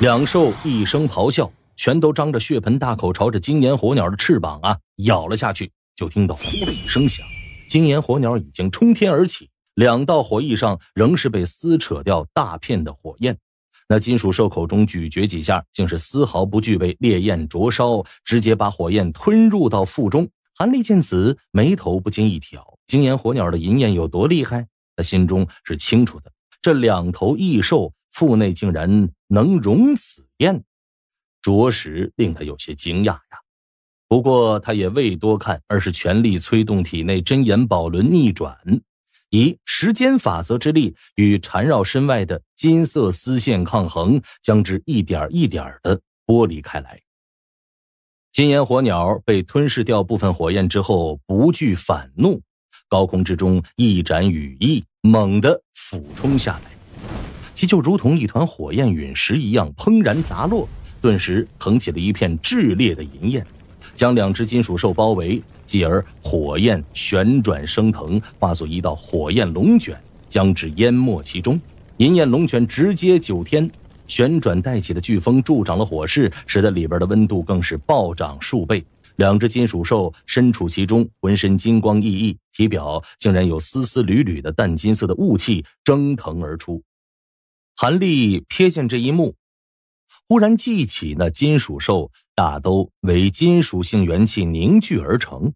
两兽一声咆哮，全都张着血盆大口，朝着金炎火鸟的翅膀啊咬了下去。就听到“呼”的一声响，金炎火鸟已经冲天而起，两道火翼上仍是被撕扯掉大片的火焰。那金属兽口中咀嚼几下，竟是丝毫不惧被烈焰灼烧，直接把火焰吞入到腹中。韩立见此，眉头不禁一挑：金炎火鸟的银焰有多厉害？他心中是清楚的。这两头异兽。腹内竟然能容此焰，着实令他有些惊讶呀。不过他也未多看，而是全力催动体内真言宝轮逆转，以时间法则之力与缠绕身外的金色丝线抗衡，将之一点一点的剥离开来。金炎火鸟被吞噬掉部分火焰之后，不惧反怒，高空之中一展羽翼，猛地俯冲下来。就如同一团火焰陨石一样，砰然砸落，顿时腾起了一片炽烈的银焰，将两只金属兽包围。继而，火焰旋转升腾，化作一道火焰龙卷，将之淹没其中。银焰龙卷直接九天，旋转带起的飓风助长了火势，使得里边的温度更是暴涨数倍。两只金属兽身处其中，浑身金光熠熠，体表竟然有丝丝缕缕的淡金色的雾气蒸腾而出。韩立瞥见这一幕，忽然记起那金属兽大都为金属性元气凝聚而成，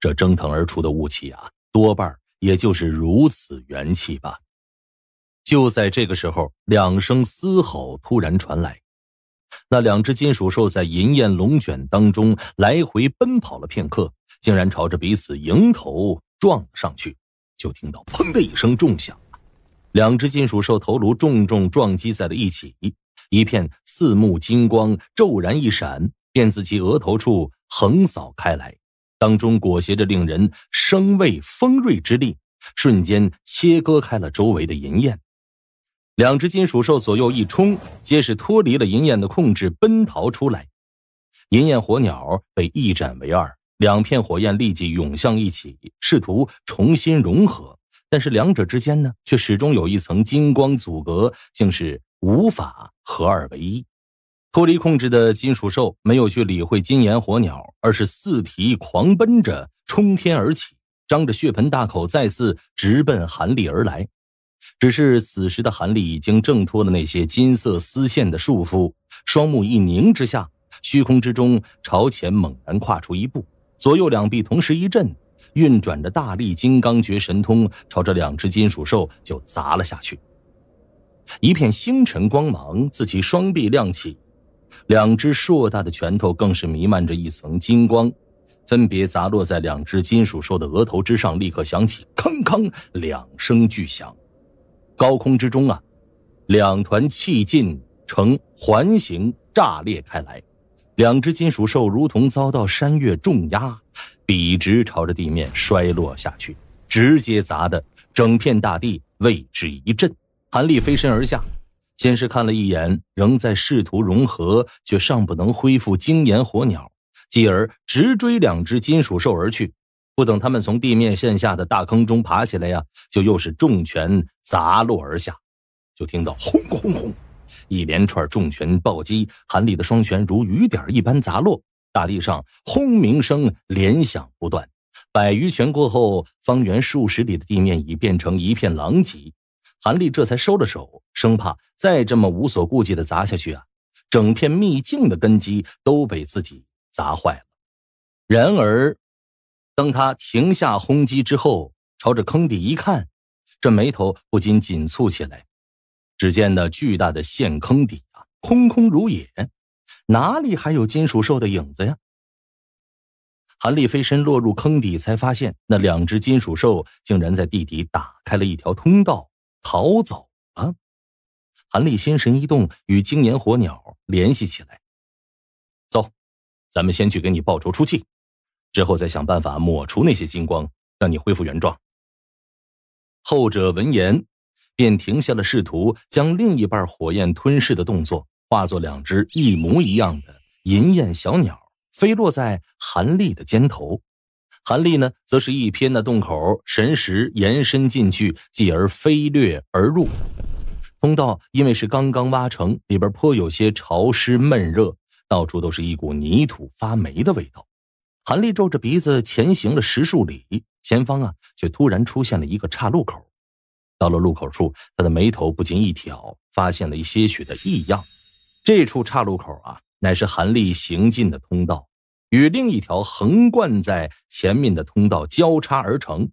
这蒸腾而出的雾气啊，多半也就是如此元气吧。就在这个时候，两声嘶吼突然传来，那两只金属兽在银焰龙卷当中来回奔跑了片刻，竟然朝着彼此迎头撞了上去，就听到砰的一声重响。两只金属兽头颅重重撞击在了一起，一片刺目金光骤然一闪，便自其额头处横扫开来，当中裹挟着令人生畏锋锐之力，瞬间切割开了周围的银焰。两只金属兽左右一冲，皆是脱离了银焰的控制，奔逃出来。银焰火鸟被一斩为二，两片火焰立即涌向一起，试图重新融合。但是两者之间呢，却始终有一层金光阻隔，竟是无法合二为一。脱离控制的金属兽没有去理会金炎火鸟，而是四蹄狂奔着冲天而起，张着血盆大口，再次直奔韩立而来。只是此时的韩立已经挣脱了那些金色丝线的束缚，双目一凝之下，虚空之中朝前猛然跨出一步，左右两臂同时一震。运转着大力金刚诀神通，朝着两只金属兽就砸了下去。一片星辰光芒自其双臂亮起，两只硕大的拳头更是弥漫着一层金光，分别砸落在两只金属兽的额头之上，立刻响起“铿铿”两声巨响。高空之中啊，两团气劲呈环形炸裂开来，两只金属兽如同遭到山岳重压。笔直朝着地面摔落下去，直接砸得整片大地为之一震。韩立飞身而下，先是看了一眼仍在试图融合却尚不能恢复精炎火鸟，继而直追两只金属兽而去。不等他们从地面陷下的大坑中爬起来呀，就又是重拳砸落而下。就听到轰轰轰，一连串重拳暴击，韩立的双拳如雨点一般砸落。大地上轰鸣声连响不断，百余拳过后，方圆数十里的地面已变成一片狼藉。韩立这才收了手，生怕再这么无所顾忌的砸下去啊，整片秘境的根基都被自己砸坏了。然而，当他停下轰击之后，朝着坑底一看，这眉头不禁紧蹙起来。只见那巨大的陷坑底啊，空空如也。哪里还有金属兽的影子呀？韩立飞身落入坑底，才发现那两只金属兽竟然在地底打开了一条通道逃走了。韩立心神一动，与精年火鸟联系起来。走，咱们先去给你报仇出气，之后再想办法抹除那些金光，让你恢复原状。后者闻言，便停下了试图将另一半火焰吞噬的动作。化作两只一模一样的银燕小鸟，飞落在韩立的肩头。韩立呢，则是一瞥那洞口，神识延伸进去，继而飞掠而入。通道因为是刚刚挖成，里边颇有些潮湿闷热，到处都是一股泥土发霉的味道。韩立皱着鼻子前行了十数里，前方啊，却突然出现了一个岔路口。到了路口处，他的眉头不禁一挑，发现了一些许的异样。这处岔路口啊，乃是韩立行进的通道，与另一条横贯在前面的通道交叉而成。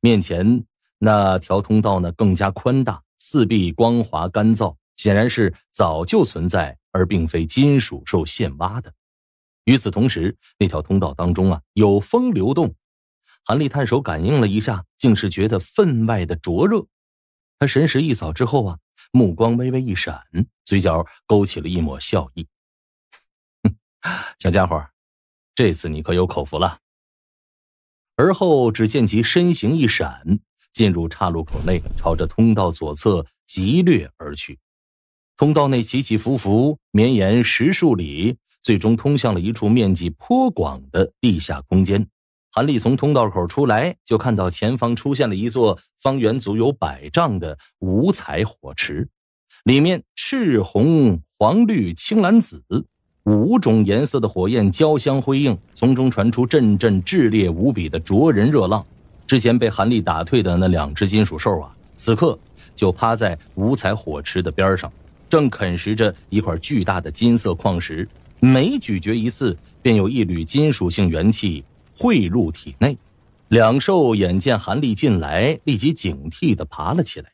面前那条通道呢，更加宽大，四壁光滑干燥，显然是早就存在，而并非金属兽现挖的。与此同时，那条通道当中啊，有风流动。韩立探手感应了一下，竟是觉得分外的灼热。他神识一扫之后啊。目光微微一闪，嘴角勾起了一抹笑意。小家伙，这次你可有口福了。而后，只见其身形一闪，进入岔路口内，朝着通道左侧急掠而去。通道内起起伏伏，绵延十数里，最终通向了一处面积颇广的地下空间。韩立从通道口出来，就看到前方出现了一座方圆足有百丈的五彩火池，里面赤红、黄、绿、青、蓝、紫五种颜色的火焰交相辉映，从中传出阵阵炽烈无比的灼人热浪。之前被韩立打退的那两只金属兽啊，此刻就趴在五彩火池的边上，正啃食着一块巨大的金色矿石，每咀嚼一次，便有一缕金属性元气。汇入体内，两兽眼见韩立进来，立即警惕的爬了起来。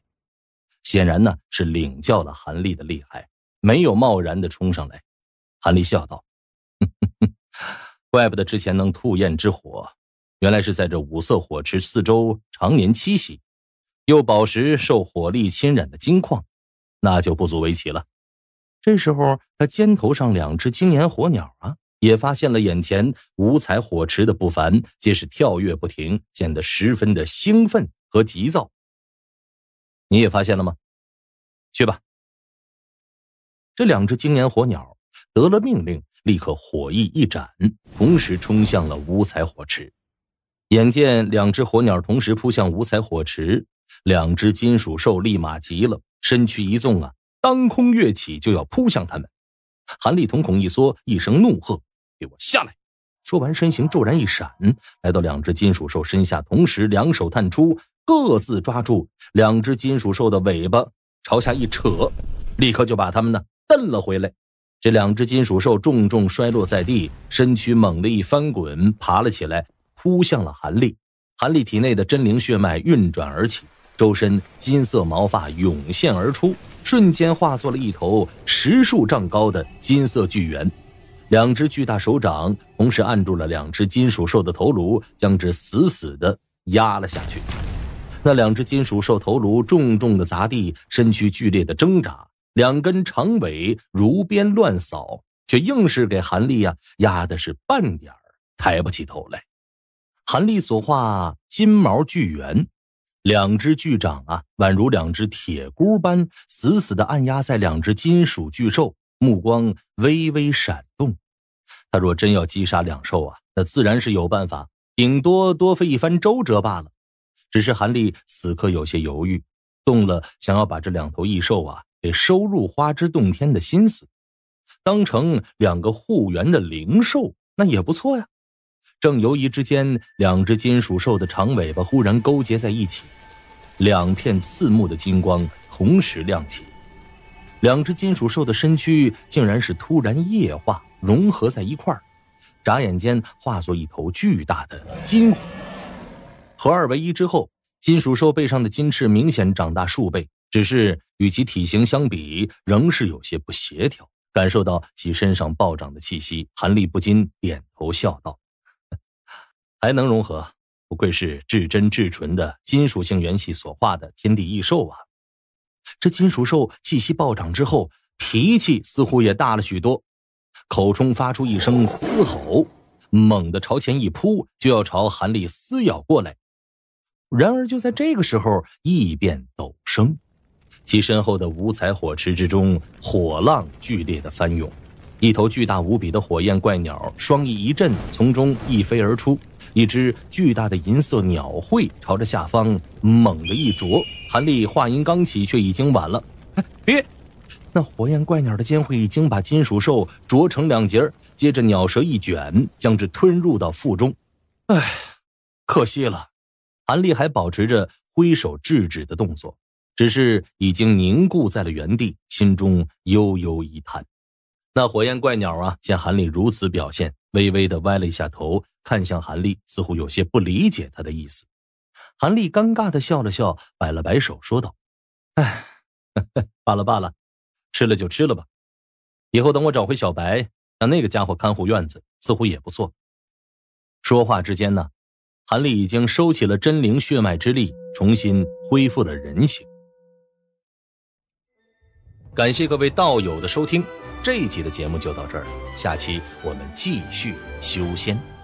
显然呢，是领教了韩立的厉害，没有贸然的冲上来。韩立笑道：“ 怪不得之前能吐焰之火，原来是在这五色火池四周常年栖息，又保持受火力侵染的金矿，那就不足为奇了。”这时候，他肩头上两只金炎火鸟啊。也发现了眼前五彩火池的不凡，皆是跳跃不停，显得十分的兴奋和急躁。你也发现了吗？去吧！这两只精炎火鸟得了命令，立刻火翼一展，同时冲向了五彩火池。眼见两只火鸟同时扑向五彩火池，两只金属兽立马急了，身躯一纵啊，当空跃起就要扑向他们。韩立瞳孔一缩，一声怒喝。给我下来！说完，身形骤然一闪，来到两只金属兽身下，同时两手探出，各自抓住两只金属兽的尾巴，朝下一扯，立刻就把它们呢蹬了回来。这两只金属兽重重摔落在地，身躯猛地一翻滚，爬了起来，扑向了韩立。韩立体内的真灵血脉运转而起，周身金色毛发涌现而出，瞬间化作了一头十数丈高的金色巨猿。两只巨大手掌同时按住了两只金属兽的头颅，将之死死的压了下去。那两只金属兽头颅重重的砸地，身躯剧烈的挣扎，两根长尾如鞭乱扫，却硬是给韩立呀压的是半点儿抬不起头来。韩立所化金毛巨猿，两只巨掌啊，宛如两只铁箍般死死的按压在两只金属巨兽。目光微微闪动，他若真要击杀两兽啊，那自然是有办法，顶多多费一番周折罢了。只是韩立此刻有些犹豫，动了想要把这两头异兽啊给收入花之洞天的心思，当成两个护园的灵兽，那也不错呀。正犹疑之间，两只金属兽的长尾巴忽然勾结在一起，两片刺目的金光同时亮起。两只金属兽的身躯竟然是突然液化融合在一块儿，眨眼间化作一头巨大的金虎。合二为一之后，金属兽背上的金翅明显长大数倍，只是与其体型相比，仍是有些不协调。感受到其身上暴涨的气息，韩立不禁点头笑道：“ 还能融合，不愧是至真至纯的金属性元气所化的天地异兽啊！”这金属兽气息暴涨之后，脾气似乎也大了许多，口中发出一声嘶吼，猛地朝前一扑，就要朝韩立撕咬过来。然而就在这个时候，异变陡生，其身后的五彩火池之中，火浪剧烈的翻涌，一头巨大无比的火焰怪鸟双翼一震，从中一飞而出。一只巨大的银色鸟喙朝着下方猛地一啄，韩立话音刚起，却已经晚了。哎，别！那火焰怪鸟的尖喙已经把金属兽啄成两截接着鸟舌一卷，将之吞入到腹中。哎，可惜了。韩立还保持着挥手制止的动作，只是已经凝固在了原地，心中悠悠一叹。那火焰怪鸟啊，见韩立如此表现。微微的歪了一下头，看向韩立，似乎有些不理解他的意思。韩立尴尬的笑了笑，摆了摆手，说道：“哎，罢了罢了，吃了就吃了吧。以后等我找回小白，让那个家伙看护院子，似乎也不错。”说话之间呢，韩立已经收起了真灵血脉之力，重新恢复了人形。感谢各位道友的收听，这一集的节目就到这儿，下期我们继续修仙。